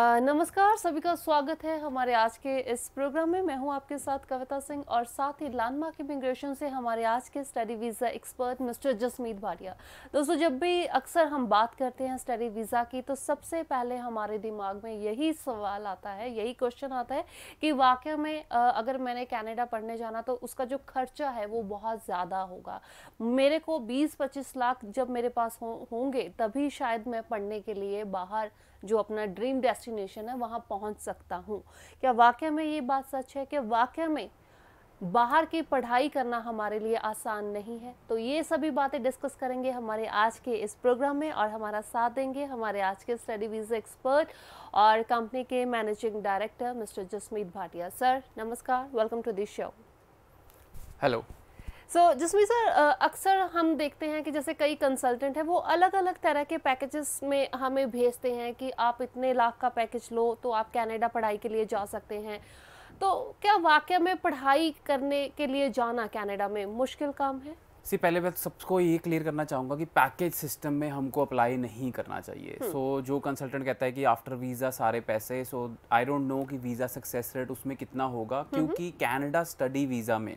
नमस्कार सभी का स्वागत है हमारे आज के इस प्रोग्राम में मैं हूं आपके साथ कविता सिंह और साथ ही लैंडमार्क इमिग्रेशन से हमारे आज के study visa expert mister Jasmeet Bhatia दोस्तों जब भी अक्सर हम बात करते हैं स्टडी वीज़ा की तो सबसे पहले हमारे दिमाग में यही सवाल आता है यही क्वेश्चन आता है कि वाक्य में अगर मैंने कैनेडा पढ़ने जाना तो उसका जो खर्चा है वो बहुत ज़्यादा होगा मेरे को बीस पच्चीस लाख जब मेरे पास हो, होंगे तभी शायद मैं पढ़ने के लिए बाहर जो अपना ड्रीम डेस्टिनेशन है वहाँ पहुँच सकता हूँ क्या वाक्य में ये बात सच है कि वाक्य में बाहर की पढ़ाई करना हमारे लिए आसान नहीं है तो ये सभी बातें डिस्कस करेंगे हमारे आज के इस प्रोग्राम में और हमारा साथ देंगे हमारे आज के स्टडी वीज़ा एक्सपर्ट और कंपनी के managing director mister Jasmeet Bhatia sir नमस्कार welcome to this show hello so so, जिसमें सर अक्सर हम देखते हैं कि जैसे कई कंसल्टेंट हैं वो अलग अलग तरह के पैकेजेस में हमें भेजते हैं कि आप इतने लाख का पैकेज लो तो आप कनाडा पढ़ाई के लिए जा सकते हैं तो क्या वाक्य में पढ़ाई करने के लिए जाना कनाडा में मुश्किल काम है सी पहले मैं सबको ये क्लियर करना चाहूँगा कि पैकेज सिस्टम में हमको अप्लाई नहीं करना चाहिए सो हम्म। so, जो कंसल्टेंट कहता है कि आफ्टर वीज़ा सारे पैसे सो आई डोंट नो कि वीज़ा सक्सेस रेट उसमें कितना होगा क्योंकि कनाडा स्टडी वीज़ा में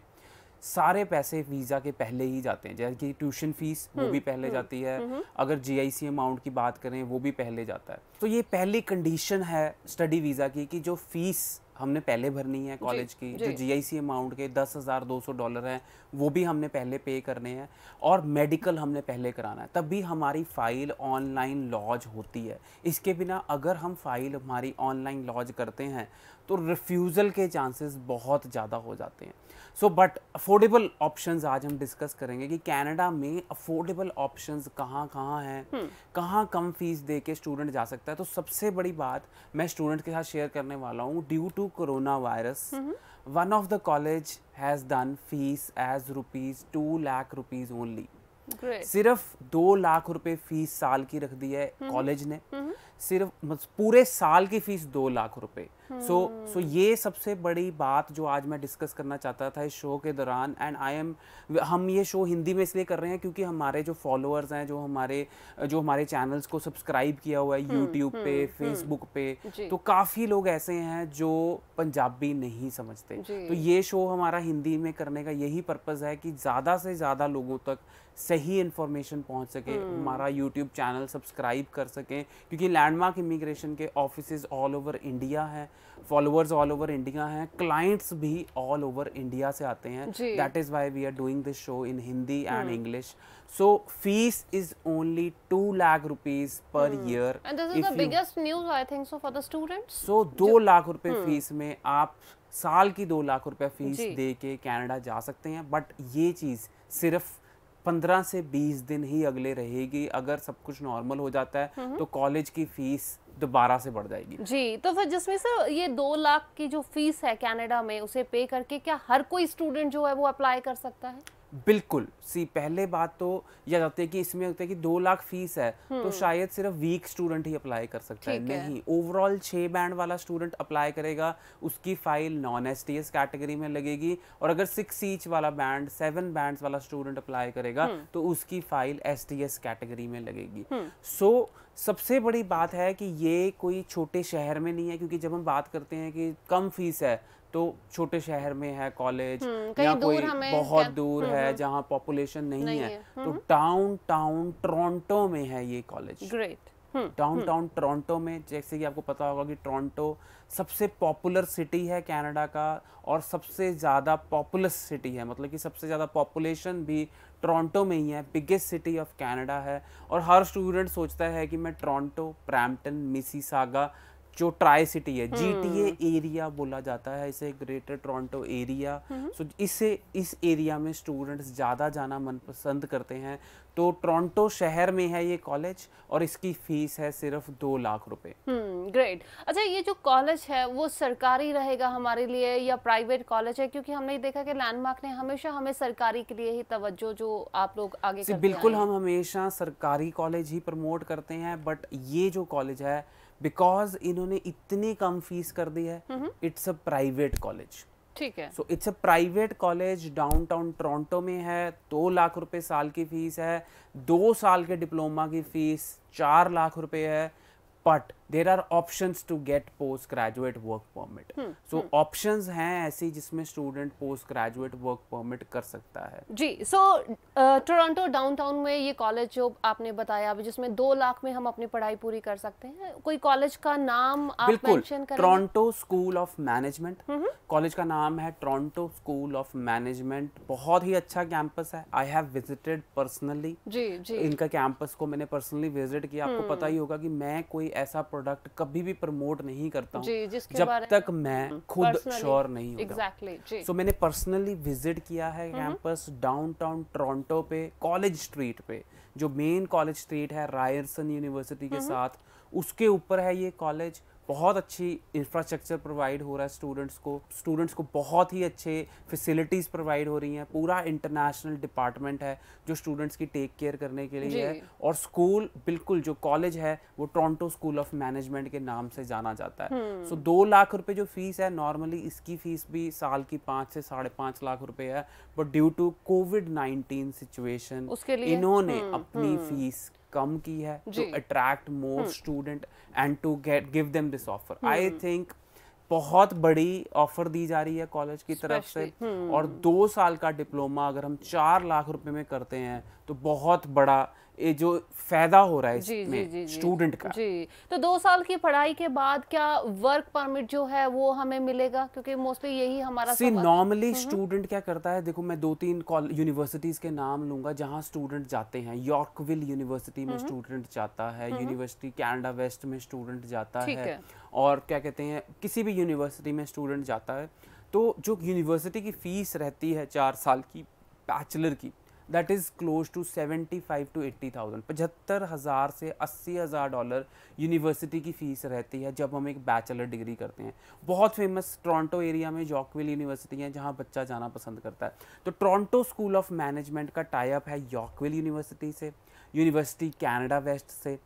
सारे पैसे वीज़ा के पहले ही जाते हैं जैसे कि ट्यूशन फीस वो हम्म, भी पहले हम्म, जाती है हम्म, अगर जीआईसी अमाउंट की बात करें वो भी पहले जाता है तो ये पहली कंडीशन है स्टडी वीज़ा की कि जो फीस हमने पहले भरनी है कॉलेज की जी। जो जीआईसी अमाउंट के दस हज़ार दो सौ डॉलर हैं वो भी हमने पहले पे करने हैं और मेडिकल हमने पहले कराना है तब भी हमारी फ़ाइल ऑनलाइन लॉज होती है इसके बिना अगर हम फाइल हमारी ऑनलाइन लॉज करते हैं तो रिफ्यूज़ल के चांसेस बहुत ज़्यादा हो जाते हैं सो बट अफोर्डेबल ऑप्शंस आज हम डिस्कस करेंगे कि कनाडा में अफोर्डेबल ऑप्शंस कहाँ कहाँ हैं hmm. कहाँ कम फीस दे के स्टूडेंट जा सकता है तो सबसे बड़ी बात मैं स्टूडेंट के साथ शेयर करने वाला हूँ due to corona virus one of the college has done fees as rupees two lakh rupees only Great. सिर्फ दो लाख रुपए फीस साल की रख दी है कॉलेज hmm. ने hmm. सिर्फ मतलब पूरे साल की फीस दो लाख रुपए सो सो ये सबसे बड़ी बात जो आज मैं डिस्कस करना चाहता था इस शो के दौरान एंड आई एम हम ये शो हिंदी में इसलिए कर रहे हैं क्योंकि हमारे जो फॉलोअर्स हैं जो हमारे जो हमारे चैनल्स को सब्सक्राइब किया हुआ है यूट्यूब हम्म, पे फेसबुक हम्म, हम्म। पे तो काफ़ी लोग ऐसे हैं जो पंजाबी नहीं समझते तो ये शो हमारा हिंदी में करने का यही पर्पज़ है कि ज़्यादा से ज़्यादा लोगों तक सही इन्फॉर्मेशन पहुंच सके हमारा यूट्यूब चैनल सब्सक्राइब कर सकें क्योंकि लैंडमार्क इमिग्रेशन के ऑफिस ऑल ओवर इंडिया हैं फॉलोअर्स ऑल ओवर इंडिया हैं क्लाइंट्स भी ऑल ओवर इंडिया से आते हैं that is why we are doing this show in Hindi and English So fees is only two lakh rupees per hmm. year. And this is the biggest you, news I think so for the students. So दो लाख रुपए hmm. Fees में आप साल की दो लाख रुपए fees दे के Canada जा सकते हैं बट ये चीज सिर्फ पंद्रह से बीस दिन ही अगले रहेगी अगर सब कुछ नॉर्मल हो जाता है हम्म। तो कॉलेज की फीस दोबारा से बढ़ जाएगी जी तो फिर जिसमें से ये दो लाख की जो फीस है कनाडा में उसे पे करके क्या हर कोई स्टूडेंट जो है वो अप्लाई कर सकता है बिल्कुल सी पहले बात तो यह होती है कि इसमें होता है कि दो लाख फीस है तो हम्म। शायद सिर्फ वीक स्टूडेंट ही अप्लाई कर सकता है नहीं ओवरऑल छः बैंड वाला स्टूडेंट अप्लाई करेगा उसकी file non S T S category में लगेगी और अगर सिक्स ईच वाला बैंड सेवन बैंड वाला स्टूडेंट अप्लाई करेगा हम्म। तो उसकी file S T S category में लगेगी सो हम्म। so, सबसे बड़ी बात है कि ये कोई छोटे शहर में नहीं है क्योंकि जब हम बात करते हैं कि कम फीस है तो छोटे शहर में है कॉलेज हम्म, या कोई बहुत दूर हम्म, है हम्म। जहाँ पॉपुलेशन नहीं, नहीं है, तो डाउन टाउन टोरंटो में है ये college great downtown Toronto में जैसे कि आपको पता होगा कि टोरंटो सबसे पॉपुलर सिटी है कनाडा का और सबसे ज़्यादा पॉपुलस सिटी है मतलब कि सबसे ज़्यादा पॉपुलेशन भी टोरंटो में ही है बिगेस्ट सिटी ऑफ कनाडा है और हर स्टूडेंट सोचता है कि मैं टोरंटो प्रैम्पटन मिसीसागा जो ट्राई सिटी है जीटीए एरिया हम्म। बोला जाता है इसे ग्रेटर टोरंटो एरिया सो इसे इस एरिया में स्टूडेंट्स ज़्यादा जाना मन पसंद करते हैं तो टोरंटो शहर में है ये कॉलेज और इसकी फीस है सिर्फ दो लाख रुपए ग्रेट हम्म, अच्छा ये जो कॉलेज है वो सरकारी रहेगा हमारे लिए या प्राइवेट कॉलेज है क्योंकि हमने देखा कि लैंडमार्क ने हमेशा हमें सरकारी के लिए ही तवज्जो जो आप लोग आगे करते बिल्कुल हम हमेशा सरकारी कॉलेज ही प्रमोट करते हैं बट ये जो कॉलेज है बिकॉज इन्होंने इतनी कम फीस कर दी है इट्स अ प्राइवेट कॉलेज ठीक है so it's a private college downtown Toronto में है दो लाख रुपए साल की फीस है दो साल के डिप्लोमा की फीस चार लाख रुपए है but there are option to get post graduate work permit so option हैं ऐसी जिसमें student post graduate work permit कर सकता है जी सो टोरंटो टाउन में ये कॉलेज जो आपने बताया अभी जिसमें दो लाख में हम अपनी पढ़ाई पूरी कर सकते हैं कोई कॉलेज का नाम आप बिल्कुल Toronto School of Management college का नाम है टोरंटो स्कूल ऑफ मैनेजमेंट बहुत ही अच्छा कैंपस है आई हैव विजिटेड पर्सनली जी जी इनका कैंपस को मैंने पर्सनली विजिट किया आपको पता हम्म। ही होगा कि मैं कोई ऐसा प्रोडक्ट कभी भी प्रमोट नहीं करता हूँ जब तक मैं हम्म, खुद श्योर नहीं हूँ exactly, सो so, मैंने पर्सनली विजिट किया है कैंपस डाउन टाउन टोरटो पे कॉलेज स्ट्रीट पे जो मेन कॉलेज स्ट्रीट है रायरसन यूनिवर्सिटी के हम्म। साथ उसके ऊपर है ये कॉलेज बहुत अच्छी इंफ्रास्ट्रक्चर प्रोवाइड हो रहा है स्टूडेंट्स को स्टूडेंट्स को बहुत ही अच्छे फैसिलिटीज़ प्रोवाइड हो रही हैं पूरा इंटरनेशनल डिपार्टमेंट है जो स्टूडेंट्स की टेक केयर करने के लिए है और स्कूल बिल्कुल जो कॉलेज है वो टोरंटो स्कूल ऑफ मैनेजमेंट के नाम से जाना जाता है सो हम्म। दो लाख रुपए जो फीस है नॉर्मली इसकी फीस भी साल की पाँच से साढ़े पाँच लाख रुपए है but due to COVID nineteen situation इन्होंने हम्म, अपनी फीस हम्म। कम की है to attract more student and to get give them this offer I think बहुत बड़ी ऑफर दी जा रही है कॉलेज की तरफ से हम्म। और दो साल का डिप्लोमा अगर हम चार लाख रुपए में करते हैं तो बहुत बड़ा ये जो फायदा हो रहा है इसमें स्टूडेंट का जी तो दो साल की पढ़ाई के बाद क्या वर्क परमिट जो है वो हमें मिलेगा क्योंकि मोस्टली यही हमारा सी नॉर्मली स्टूडेंट क्या करता है देखो मैं दो तीन यूनिवर्सिटीज के नाम लूंगा जहाँ स्टूडेंट जाते हैं यॉर्कविल यूनिवर्सिटी में स्टूडेंट हम्म। जाता है यूनिवर्सिटी कैनेडा वेस्ट में स्टूडेंट जाता है और क्या कहते हैं किसी भी यूनिवर्सिटी में स्टूडेंट जाता है तो जो यूनिवर्सिटी की फीस रहती है चार साल की बैचलर की that is close to seventy five to eighty thousand पचहत्तर हज़ार से अस्सी हज़ार डॉलर यूनिवर्सिटी की फ़ीस रहती है जब हम एक बैचलर डिग्री करते हैं बहुत फेमस टोरंटो एरिया में यॉकविल यूनिवर्सिटी है जहाँ बच्चा जाना पसंद करता है तो टोरंटो स्कूल ऑफ मैनेजमेंट का टाइप है यॉकविल यूनिवर्सिटी से यूनिवर्सिटी कैनेडा वेस्ट से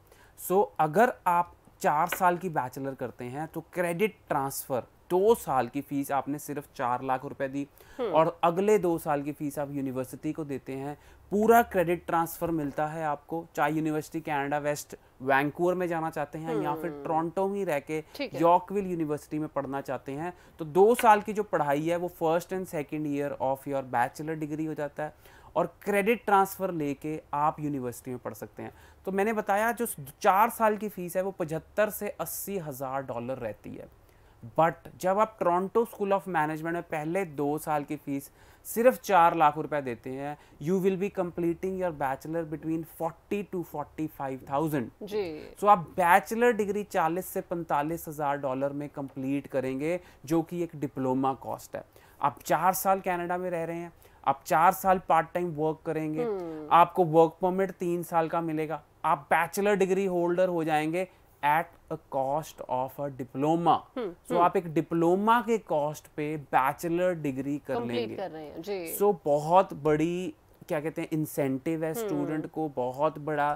सो so, अगर आप चार साल की बैचलर करते हैं तो क्रेडिट ट्रांसफ़र दो साल की फीस आपने सिर्फ चार लाख रुपए दी हम्म। और अगले दो साल की फीस आप यूनिवर्सिटी को देते हैं पूरा क्रेडिट ट्रांसफर मिलता है आपको चाहे यूनिवर्सिटी कैनेडा वेस्ट वैंकूवर में जाना चाहते हैं या फिर हम्म। टोरंटो में रह के यॉर्कविल यूनिवर्सिटी में पढ़ना चाहते हैं तो दो साल की जो पढ़ाई है वो first and second year of your bachelor degree हो जाता है और क्रेडिट ट्रांसफ़र लेके आप यूनिवर्सिटी में पढ़ सकते हैं तो मैंने बताया जो चार साल की फ़ीस है वो पचहत्तर से अस्सी हज़ार डॉलर रहती है बट जब आप टोरंटो स्कूल ऑफ मैनेजमेंट में पहले दो साल की फीस सिर्फ चार लाख रुपए देते हैं you will be completing your bachelor between forty two forty five thousand so आप बैचलर डिग्री चालीस से पैंतालीस हजार डॉलर में कंप्लीट करेंगे जो कि एक डिप्लोमा कॉस्ट है आप चार साल कनाडा में रह रहे हैं आप चार साल पार्ट टाइम वर्क करेंगे hmm. आपको वर्क परमिट तीन साल का मिलेगा आप बैचलर डिग्री होल्डर हो जाएंगे at a cost of a diploma so आप एक डिप्लोमा के कॉस्ट पे बैचलर डिग्री कर लेंगे सो so, बहुत बड़ी क्या कहते हैं इंसेंटिव है स्टूडेंट hmm. को बहुत बड़ा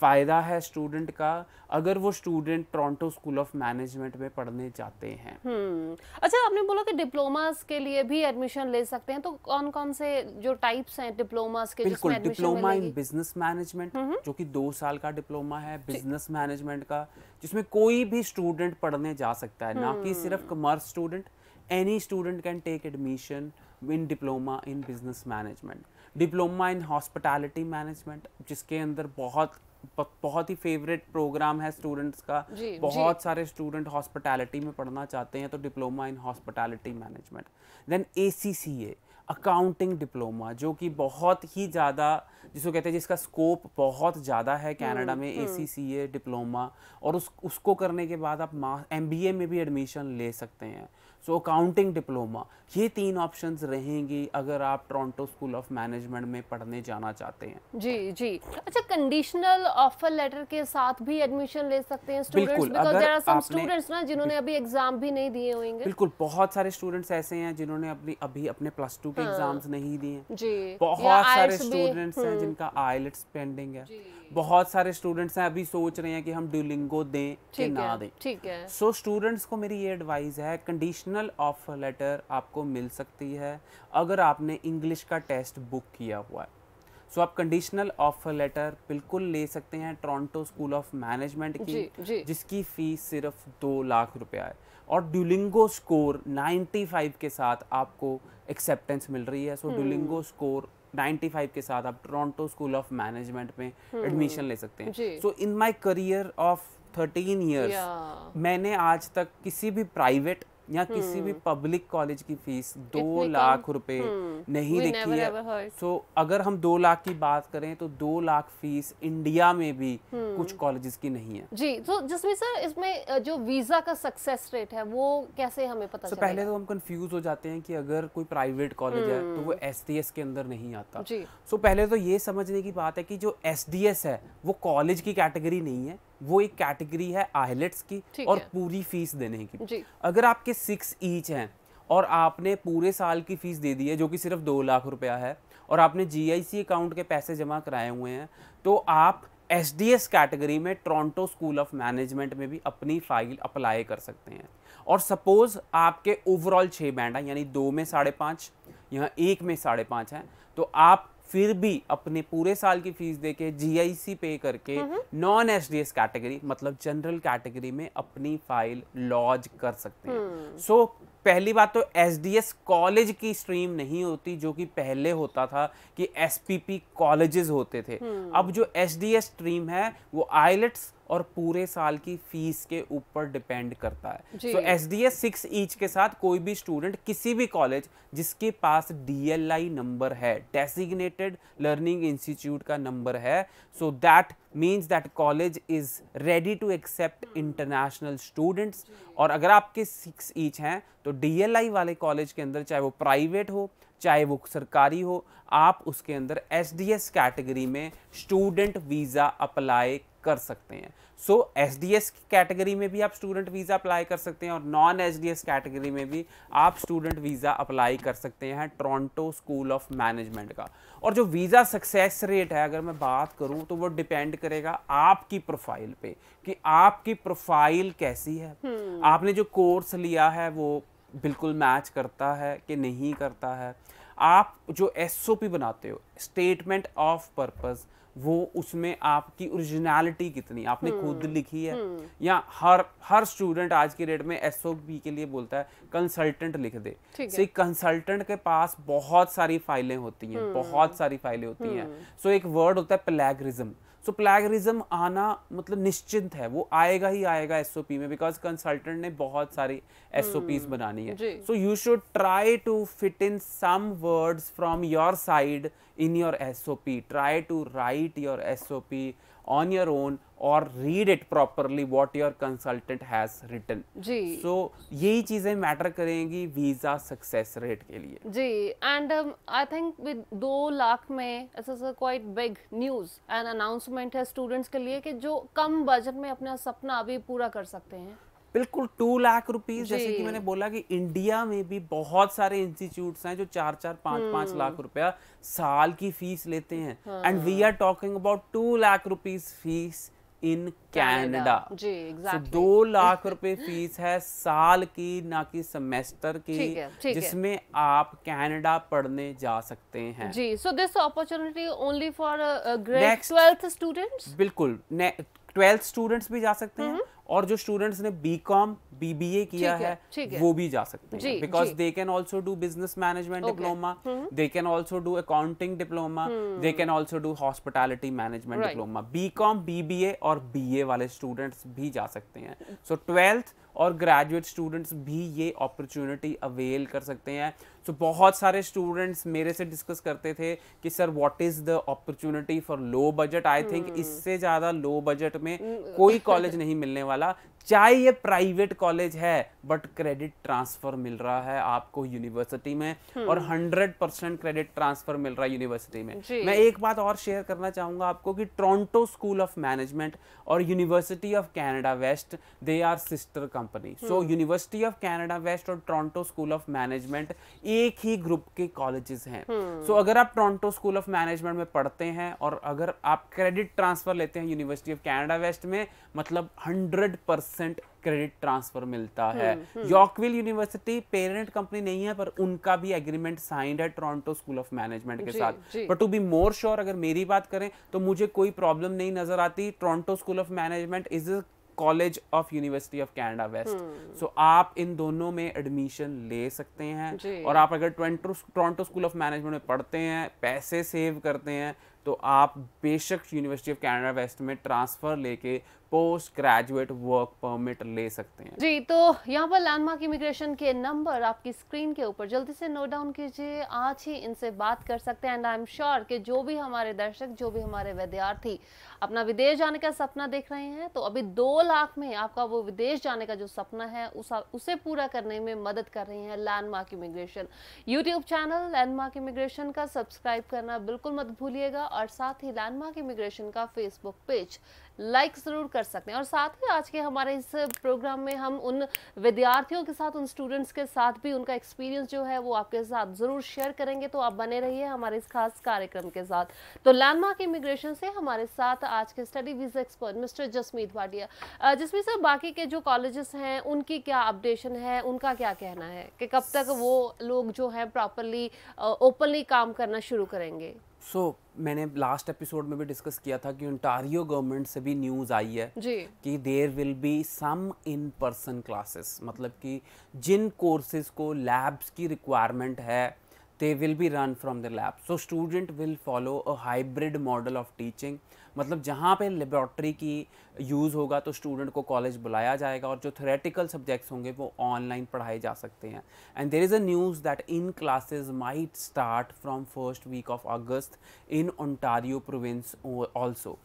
फ़ायदा है स्टूडेंट का अगर वो student Toronto School of Management में पढ़ने जाते हैं हम्म, अच्छा आपने बोला कि डिप्लोमास के लिए भी एडमिशन ले सकते हैं तो कौन कौन से जो टाइप्स हैं डिप्लोमास के बिल्कुल डिप्लोमा इन बिजनेस मैनेजमेंट जो कि दो साल का डिप्लोमा है बिजनेस मैनेजमेंट का जिसमें कोई भी स्टूडेंट पढ़ने जा सकता है ना कि सिर्फ commerce student any student can take admission in diploma in business management diploma in hospitality management जिसके अंदर बहुत बहुत ही फेवरेट प्रोग्राम है स्टूडेंट्स का जी, बहुत जी. सारे स्टूडेंट हॉस्पिटैलिटी में पढ़ना चाहते हैं तो diploma in hospitality management then a accounting diploma जो कि बहुत ही ज़्यादा जिसको कहते हैं जिसका स्कोप बहुत ज़्यादा है कनाडा हम्म, में ए हम्म। डिप्लोमा और उस उसको करने के बाद आप एम में भी एडमिशन ले सकते हैं सो अकाउंटिंग डिप्लोमा ये तीन ऑप्शंस रहेंगी अगर आप टोरंटो स्कूल ऑफ मैनेजमेंट में पढ़ने जाना चाहते हैं जी जी अच्छा कंडीशनल ऑफर लेटर के साथ भी एडमिशन ले सकते हैं स्टूडेंट्स ना जिन्होंने अभी एग्जाम भी नहीं दिए होंगे बिल्कुल बहुत सारे स्टूडेंट्स ऐसे हैं जिन्होंने अपनी अभी अपने प्लस टू के एग्जाम्स हाँ। नहीं दिए जी बहुत सारे स्टूडेंट्स हैं हम्म। जिनका आईलेट्स पेंडिंग है बहुत सारे स्टूडेंट्स हैं अभी सोच रहे हैं कि हम ड्यूलिंगो दें कि ना दें ठीक है सो so, स्टूडेंट्स को मेरी ये एडवाइस है कंडीशनल ऑफर लेटर आपको मिल सकती है अगर आपने इंग्लिश का टेस्ट बुक किया हुआ है सो so, आप कंडीशनल ऑफर लेटर बिल्कुल ले सकते हैं टोरंटो स्कूल ऑफ मैनेजमेंट की जी, जी. जिसकी फीस सिर्फ दो लाख रुपया है और ड्यूलिंगो स्कोर 95 के साथ आपको एक्सेप्टेंस मिल रही है so so, Duolingo hmm. Score 95 के साथ आप टोरंटो स्कूल ऑफ मैनेजमेंट में एडमिशन हम्म। ले सकते हैं so in my career of thirteen years मैंने आज तक किसी भी प्राइवेट या किसी भी हम्म। पब्लिक कॉलेज की फीस दो तो? लाख रुपए हम्म। नहीं लिखी है सो so, अगर हम दो लाख की बात करें तो दो लाख फीस इंडिया में भी हम्म। कुछ कॉलेजेस की नहीं है जी तो जिसमें सर इसमें जो वीजा का सक्सेस रेट है वो कैसे हमें पता so, पहले तो हम कंफ्यूज हो जाते हैं कि अगर कोई प्राइवेट कॉलेज है तो वो एस के अंदर नहीं आता सो so, पहले तो ये समझने की बात है की जो एस है वो कॉलेज की कैटेगरी नहीं है वो एक कैटेगरी है आईलेट्स की और है। पूरी फीस देने की अगर आपके सिक्स ईच हैं और आपने पूरे साल की फीस दे दी है जो कि सिर्फ दो लाख रुपया है और आपने जीआईसी अकाउंट के पैसे जमा कराए हुए हैं तो आप एसडीएस कैटेगरी में टोरंटो स्कूल ऑफ मैनेजमेंट में भी अपनी फाइल अप्लाई कर सकते हैं और सपोज आपके ओवरऑल छः बैंड हैं यानी दो में साढ़े पाँच यहाँ एक में साढ़े पाँच हैं तो आप फिर भी अपने पूरे साल की फीस दे के जी पे करके non S D S category मतलब जनरल कैटेगरी में अपनी फाइल लॉज कर सकते हैं सो हम्म। so, पहली बात तो एस कॉलेज की स्ट्रीम नहीं होती जो कि पहले होता था कि एस कॉलेजेस होते थे हम्म। अब जो एस स्ट्रीम है वो आइलेट्स और पूरे साल की फीस के ऊपर डिपेंड करता है तो S D S six each के साथ कोई भी स्टूडेंट किसी भी कॉलेज जिसके पास डी एल आई नंबर है डेसिग्नेटेड लर्निंग इंस्टीट्यूट का नंबर है so so that means that college is ready to accept international students और अगर आपके सिक्स ईच हैं तो आई वाले कॉलेज के अंदर चाहे वो प्राइवेट हो चाहे वो सरकारी हो आप उसके अंदर एस डी एस कैटेगरी में स्टूडेंट वीज़ा अप्लाई कर सकते हैं so S D S category में भी आप स्टूडेंट वीज़ा अप्लाई कर सकते हैं और non S D S category में भी आप स्टूडेंट वीज़ा अप्लाई कर सकते हैं टोरंटो स्कूल ऑफ मैनेजमेंट का और जो वीज़ा सक्सेस रेट है अगर मैं बात करूं तो वो डिपेंड करेगा आपकी प्रोफाइल पे कि आपकी प्रोफाइल कैसी है hmm. आपने जो कोर्स लिया है वो बिल्कुल मैच करता है कि नहीं करता है आप जो एस बनाते हो स्टेटमेंट ऑफ पर्पज़ वो उसमें आपकी ओरिजिनलिटी कितनी आपने खुद हम्म, लिखी है हम्म। या हर हर स्टूडेंट आज की डेट में एस के लिए बोलता है कंसल्टेंट लिख दे सो कंसल्टेंट के पास बहुत सारी फाइलें होती हैं हम्म। बहुत सारी फाइलें होती हैं सो एक वर्ड होता है प्लेगरिज्म सो प्लैगरिज्म आना मतलब निश्चिंत है वो आएगा ही आएगा एसओपी में बिकॉज कंसल्टेंट ने बहुत सारी एसओपीज hmm. हम्म, बनानी है so you should try to fit in some words from your side in your SOP try to write your SOP on your own और read it properly what your consultant has written जी so so, यही चीजें matter करेंगी visa success rate के लिए जी and I think with दो लाख में quite big news and announcement है स्टूडेंट्स के लिए कि जो कम बजट में अपना सपना अभी पूरा कर सकते हैं बिल्कुल टू लाख रुपीज जैसे कि मैंने बोला कि इंडिया में भी बहुत सारे इंस्टीट्यूट हैं जो चार चार पांच पांच हम्म। लाख रुपया साल की फीस लेते हैं and we are talking about two lakh rupees fees in Canada दो लाख रुपए फीस है साल की ना कि सेमेस्टर की जिसमें आप कैनेडा पढ़ने जा सकते हैं जी so this opportunity only for grade twelfth students बिल्कुल ट्वेल्थ स्टूडेंट्स भी जा सकते हैं हम्म। और जो स्टूडेंट्स ने B com B B A किया है, है वो भी जा सकते हैं because they can also do business management diploma they can also do accounting diploma they can also do hospitality management diploma B com B B A और B A वाले स्टूडेंट्स भी जा सकते हैं सो so, ट्वेल्थ और graduate students भी ये opportunity avail कर सकते हैं तो बहुत सारे स्टूडेंट्स मेरे से डिस्कस करते थे कि sir what is the opportunity for low budget I think इससे ज्यादा लो बजट में hmm. कोई कॉलेज नहीं मिलने वाला चाहे ये प्राइवेट कॉलेज है बट क्रेडिट ट्रांसफर मिल रहा है आपको यूनिवर्सिटी में hmm. और हंड्रेड परसेंट क्रेडिट ट्रांसफर मिल रहा है यूनिवर्सिटी में मैं एक बात और शेयर करना चाहूंगा आपको कि टोरंटो स्कूल ऑफ मैनेजमेंट और University of Canada West they are sister company so University of Canada West और टोरंटो स्कूल ऑफ मैनेजमेंट एक ही ग्रुप के कॉलेजेस हैं सो हम्म। so, अगर आप टोरंटो स्कूल ऑफ मैनेजमेंट में पढ़ते हैं और अगर आप क्रेडिट ट्रांसफर लेते हैं यूनिवर्सिटी ऑफ कैनेडा वेस्ट में मतलब हंड्रेड परसेंट क्रेडिट ट्रांसफर मिलता हम्म, है यॉकविल यूनिवर्सिटी पेरेंट कंपनी नहीं है पर उनका भी एग्रीमेंट साइंड है टोरंटो स्कूल ऑफ मैनेजमेंट के साथ but to be more sure अगर मेरी बात करें तो मुझे कोई प्रॉब्लम नहीं नजर आती Toronto School of Management is a college of University of Canada West so hmm. आप इन दोनों में एडमिशन ले सकते हैं और आप अगर टोरंटो स्कूल ऑफ मैनेजमेंट में पढ़ते हैं पैसे सेव करते हैं तो आप बेशक यूनिवर्सिटी ऑफ कैनेडा वेस्ट में ट्रांसफ़र लेके पोस्ट ग्रेजुएट वर्क परमिट ले सकते हैं जी तो यहाँ पर लैंडमार्क इमिग्रेशन के नंबर आपकी स्क्रीन के ऊपर जल्दी से नोट डाउन कीजिए आज ही इनसे बात कर सकते हैं एंड आई एम श्योर कि जो भी हमारे दर्शक जो भी हमारे विद्यार्थी अपना विदेश जाने का सपना देख रहे हैं तो अभी दो लाख में आपका वो विदेश जाने का जो सपना है उस, उसे पूरा करने में मदद कर रही है Landmark Immigration YouTube channel Landmark Immigration का सब्सक्राइब करना बिल्कुल मत भूलिएगा और साथ ही लैंडमार्क इमिग्रेशन का फेसबुक पेज लाइक ज़रूर कर सकते हैं और साथ ही आज के हमारे इस प्रोग्राम में हम उन विद्यार्थियों के साथ उन स्टूडेंट्स के साथ भी उनका एक्सपीरियंस जो है वो आपके साथ ज़रूर शेयर करेंगे तो आप बने रहिए हमारे इस खास कार्यक्रम के साथ तो लैंडमार्क इमिग्रेशन से हमारे साथ आज के study visa expert mister Jasmeet Bhatia Jasmeet sir बाकी के जो कॉलेजेस हैं उनकी क्या अपडेशन है उनका क्या कहना है कि कब तक वो लोग जो हैं प्रॉपरली ओपनली काम करना शुरू करेंगे सो so, मैंने लास्ट एपिसोड में भी डिस्कस किया था कि ओंटारियो गवर्नमेंट से भी न्यूज़ आई है जी. कि there will be some in person classes मतलब कि जिन कोर्सेज को लैब्स की रिक्वायरमेंट है they will be run from the lab so student will follow a hybrid model of teaching मतलब जहाँ पे लेबॉरटरी की यूज़ होगा तो स्टूडेंट को कॉलेज बुलाया जाएगा और जो थ्रेटिकल सब्जेक्ट्स होंगे वो ऑनलाइन पढ़ाए जा सकते हैं and there is a news that in classes might start from first week of August in Ontario province also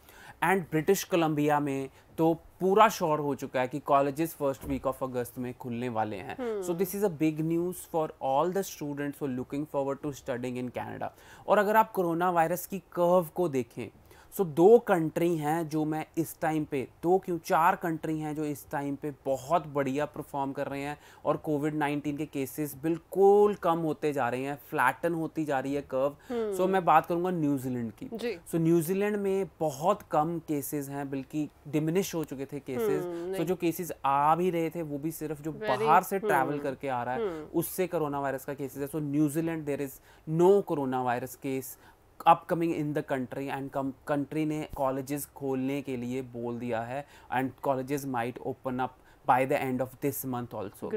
and British Columbia में तो पूरा श्योर हो चुका है कि colleges first week of August में खुलने वाले हैं so this is a big news for all the students looking forward to studying in Canada और अगर आप कोरोना वायरस की कर्व को देखें सो दो कंट्री हैं जो मैं इस टाइम पे दो क्यों चार कंट्री हैं जो इस टाइम पे बहुत बढ़िया परफॉर्म कर रहे हैं और कोविड नाइन्टीन के केसेस बिल्कुल कम होते जा रहे हैं फ्लैटन होती जा रही है कर्व हम्म। सो मैं बात करूंगा न्यूजीलैंड की सो न्यूजीलैंड में बहुत कम केसेस हैं बल्कि डिमिनिश हो चुके थे केसेस सो हम्म, जो केसेस आ भी रहे थे वो भी सिर्फ जो बाहर से ट्रैवल हम्म, करके आ रहा है उससे कोरोना वायरस का केसेस है so New Zealand there is no corona virus case upcoming in the country and country ने कॉलेजेस खोलने के लिए बोल दिया है and colleges might open up by the end of this month also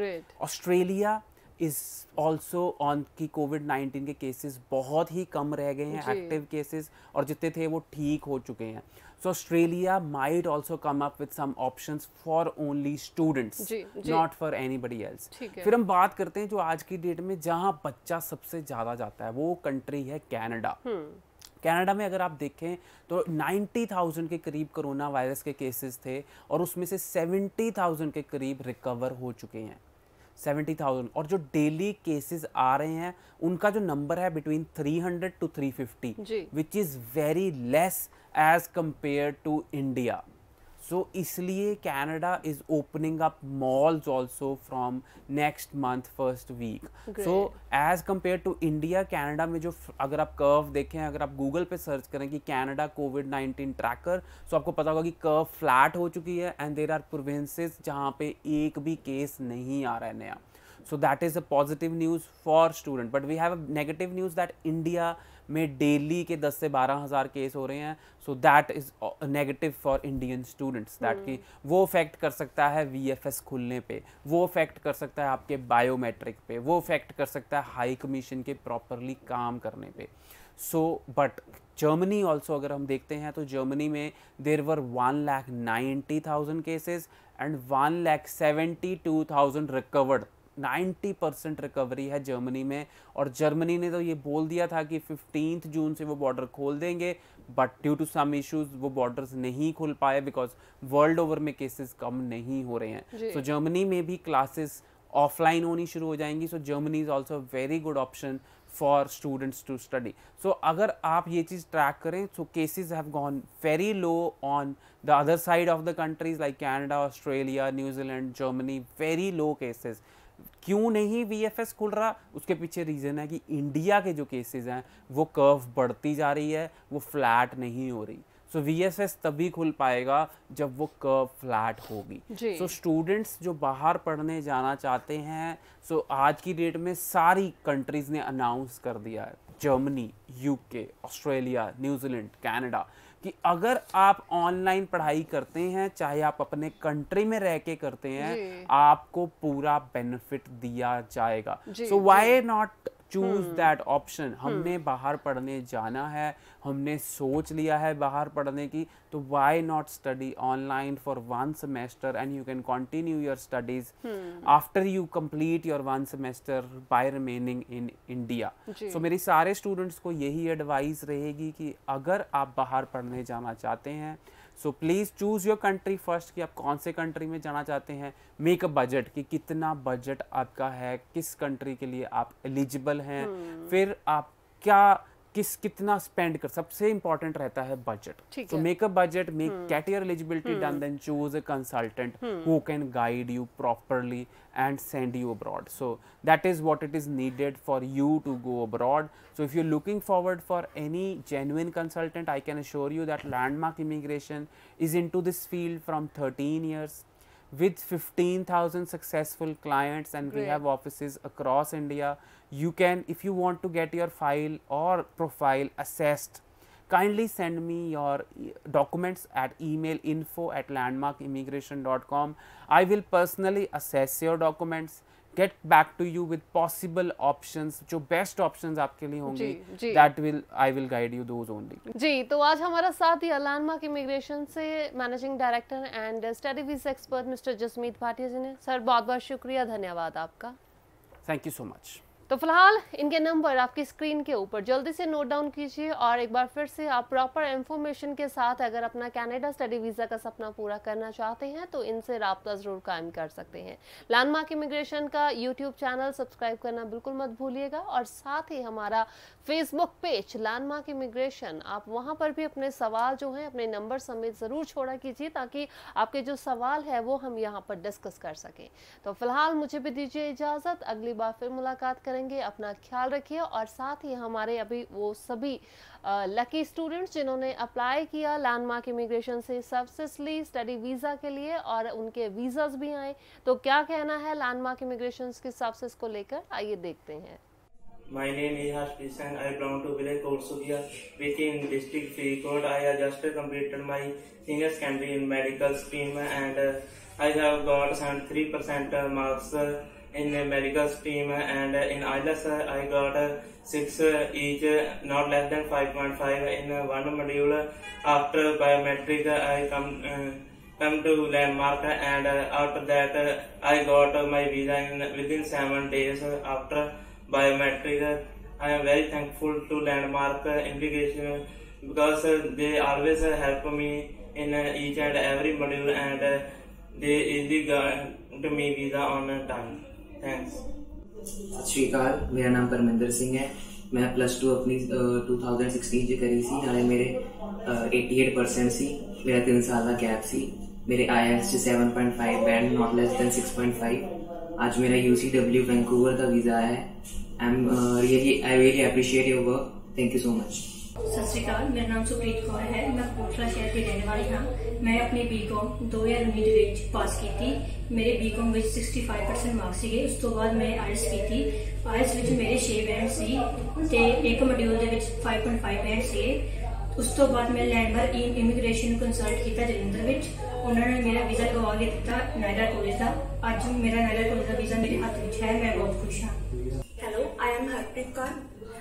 Australia is also on की covid nineteen के cases बहुत ही कम रह गए हैं एक्टिव केसेस और जितने थे वो ठीक हो चुके हैं so Australia might also come up with some option for only students not for anybody else फिर हम बात करते हैं जो आज की डेट में जहाँ बच्चा सबसे ज़्यादा जाता है वो कंट्री है कैनेडा कनाडा हम्म। में अगर आप देखें तो 90,000 के करीब कोरोना वायरस के केसेस थे और उसमें से 70,000 के करीब रिकवर हो चुके हैं सेवेंटी थाउजेंड और जो डेली केसेस आ रहे हैं उनका जो नंबर है between three hundred to three fifty which is very less as compare to India so इसलिए Canada is opening up malls also from next month first week so as compare to India Canada में जो अगर आप curve देखें अगर आप Google पे search करें कि Canada covid nineteen tracker so आपको पता होगा कि कर्व फ्लैट हो चुकी है एंड देर आर प्रोविंसेस जहाँ पे एक भी केस नहीं आ रहा है नया So that is a positive news for student. But we have a negative news that India में डेली के 10 से 12 हज़ार केस हो रहे हैं so that is negative for Indian students that की वो अफेक्ट कर सकता है वी खुलने पे वो अफेक्ट कर सकता है आपके बायोमेट्रिक पे वो अफेक्ट कर सकता है हाई कमीशन के प्रॉपरली काम करने पे सो बट जर्मनी ऑल्सो अगर हम देखते हैं तो जर्मनी में there were one lakh ninety thousand cases and one lakh seventy two thousand recovered 90 percent recovery है जर्मनी में और जर्मनी ने तो ये बोल दिया था कि फिफ्टीन जून से वो बॉर्डर खोल देंगे but due to some issues वो बॉर्डर्स नहीं खुल पाए बिकॉज वर्ल्ड ओवर में केसेस कम नहीं हो रहे हैं सो so, जर्मनी में भी क्लासेस ऑफलाइन होनी शुरू हो जाएंगी so Germany is also very good option for students to study so अगर आप ये चीज़ ट्रैक करें so cases have gone very low on the other side of the countries like Canada Australia New Zealand Germany very low cases क्यों नहीं we खुल रहा उसके पीछे रीज़न है कि इंडिया के जो केसेस हैं वो कर्व बढ़ती जा रही है वो फ्लैट नहीं हो रही सो वी एफ एस तभी खुल पाएगा जब वो कर्व फ्लैट होगी सो स्टूडेंट्स जो बाहर पढ़ने जाना चाहते हैं सो so आज की डेट में सारी कंट्रीज़ ने अनाउंस कर दिया है Germany UK Australia New Zealand Canada कि अगर आप ऑनलाइन पढ़ाई करते हैं चाहे आप अपने कंट्री में रह के करते हैं आपको पूरा बेनिफिट दिया जाएगा so why not choose that option हमने बाहर पढ़ने जाना है हमने सोच लिया है बाहर पढ़ने की तो why not study online for one semester and you can continue your studies after you complete your one semester by remaining in India so मेरी सारे स्टूडेंट्स को यही एडवाइस रहेगी कि अगर आप बाहर पढ़ने जाना चाहते हैं so please choose your country first कि आप कौन से कंट्री में जाना चाहते हैं मेक अ बजट कि कितना बजट आपका है किस कंट्री के लिए आप एलिजिबल हैं hmm. फिर आप क्या किस कितना स्पेंड कर सबसे इंपॉर्टेंट रहता है budget so make up budget make cater eligibility done then choose a consultant who can guide you properly and send you abroad so that is what it is needed for you to go abroad so if you looking forward for any genuine consultant I can assure you that Landmark Immigration is into this field from thirteen years with 15,000 successful clients and Great. we have offices across India. You can, if you want to get your file or profile assessed, kindly send me your documents at email info at landmarkimmigration.com. I will personally assess your documents get back to you with possible option जो best option आपके लिए होंगे that will I will guide you those only जी तो आज हमारा साथ ही अलानमा के इमिग्रेशन से managing director and study visa expert mister Jasmeet Bhatia ji ने सर बहुत बहुत शुक्रिया धन्यवाद आपका थैंक यू सो मच तो फिलहाल इनके नंबर आपकी स्क्रीन के ऊपर जल्दी से नोट डाउन कीजिए और एक बार फिर से आप प्रॉपर इन्फॉर्मेशन के साथ अगर अपना कनाडा स्टडी वीज़ा का सपना पूरा करना चाहते हैं तो इनसे रबता ज़रूर कायम कर सकते हैं लैंडमार्क इमिग्रेशन का यूट्यूब चैनल सब्सक्राइब करना बिल्कुल मत भूलिएगा और साथ ही हमारा फेसबुक पेज लैंडमार्क इमिग्रेशन आप वहाँ पर भी अपने सवाल जो हैं अपने नंबर समेत ज़रूर छोड़ा कीजिए ताकि आपके जो सवाल है वो हम यहाँ पर डिस्कस कर सकें तो फिलहाल मुझे भी दीजिए इजाज़त अगली बार फिर मुलाकात कर करेंगे अपना ख्याल रखिए और साथ ही हमारे अभी वो सभी लकी स्टूडेंट्स जिन्होंने अप्लाई किया लैंडमार्क इमिग्रेशन से सक्सेसली स्टडी वीज़ा के लिए और उनके वीज़ाज भी आए तो क्या कहना है लैंडमार्क इमिग्रेशन के सक्सेस को लेकर आइए देखते हैं My name is Harsh and I belong to village Korsuvia in district Freecode. I have just completed my senior secondary in medical stream and uh, I have got 73% marks. Uh, in medical stream and in IELTS I got 6 each, not less than 5.5 in one module. After biometric I come, uh, come to landmark and after that I got my visa in, within 7 days after biometric. I am very thankful to landmark immigration because they always help me in each and every module and they easily got me visa on time. सत श्रीकाल मेरा नाम परमिंदर सिंह है मैं plus two अपनी two thousand sixteen से करी सी नाले मेरे एटी एट परसेंट सी मेरा तीन साल का गैप सी मेरे आई एस से seven point five band not less than six point five आज मेरा यू सी डब्ल्यू वैंकूवर का वीज़ा है I am really I really appreciate your work thank you so much ਸਤਿ ਸ਼੍ਰੀ ਅਕਾਲ ਮੇਰਾ ਨਾਮ ਸੁਪ੍ਰੀਤ ਕੌਰ ਹੈ ਮੈਂ ਕੋਟਲਾ ਸ਼ਹਿਰ ਦੀ ਰਹਿਣ ਵਾਲੀ ਹਾਂ ਮੈਂ ਆਪਣੀ ਬੀਕਾਮ 2019 ਦੇ ਵਿੱਚ ਪਾਸ ਕੀਤੀ ਮੇਰੇ ਬੀਕਾਮ ਵਿੱਚ 65% ਮਾਰਕਸ ਸੀਗੇ ਉਸ ਤੋਂ ਬਾਅਦ ਮੈਂ ਆਈਐਸ ਕੀਤੀ ਆਈਐਸ ਵਿੱਚ ਮੇਰੇ 6 ਬੈਂਡ ਸੀ ਤੇ ਇੱਕ ਮੋਡਿਊਲ ਦੇ ਵਿੱਚ 5.5 ਬੈਂਡ ਸੀ ਉਸ ਤੋਂ ਬਾਅਦ ਮੈਂ ਲੈਂਡਮਾਰਕ ਇਨ ਇਮੀਗ੍ਰੇਸ਼ਨ ਕੰਸਲਟ ਕੀਤਾ ਜਲੰਧਰ ਵਿੱਚ ਉਹਨਾਂ ਨੇ ਮੇਰਾ ਵੀਜ਼ਾ ਲਗਵਾ ਕੇ ਦਿੱਤਾ ਨਾਇਡਾ ਕਾਲਜ ਦਾ ਅੱਜ ਮੇਰਾ ਨਾਇਡਾ ਕਾਲਜ ਦਾ ਵੀਜ਼ਾ ਮੇਰੇ ਹੱਥ ਵਿੱਚ ਹੈ ਮੈਂ ਬਹੁਤ ਖੁਸ਼ ਹਾਂ hello I am Harpreet Kaur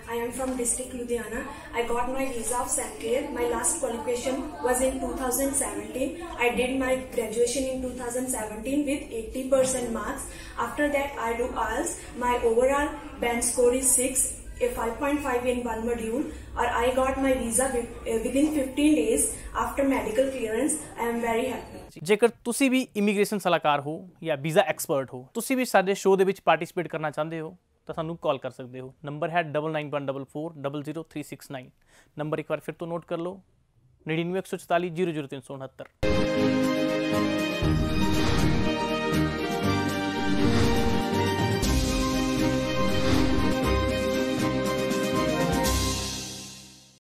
I am from district Ludhiana. I got my visa of second My last qualification was in 2017. I did my graduation in 2017 with 80% marks. After that, I do IELTS. My overall band score is 6 a 5.5 in one module or I got my visa within 15 days after medical clearance I am very happy ਜੇਕਰ ਤੁਸੀਂ ਵੀ immigration ਸਲਾਹਕਾਰ ਹੋ ਜਾਂ visa expert ਹੋ ਤੁਸੀਂ ਵੀ ਸਾਡੇ show ਦੇ ਵਿੱਚ ਪਾਰਟਿਸਿਪੇਟ ਕਰਨਾ ਚਾਹੁੰਦੇ ਹੋ तो सूँ कॉल कर सकते हो नंबर है double nine one double four double zero three six nine number एक बार फिर तो नोट कर लो नड़िनवे एक सौ चुताली जीरो जीरो तीन सौ उनहत्तर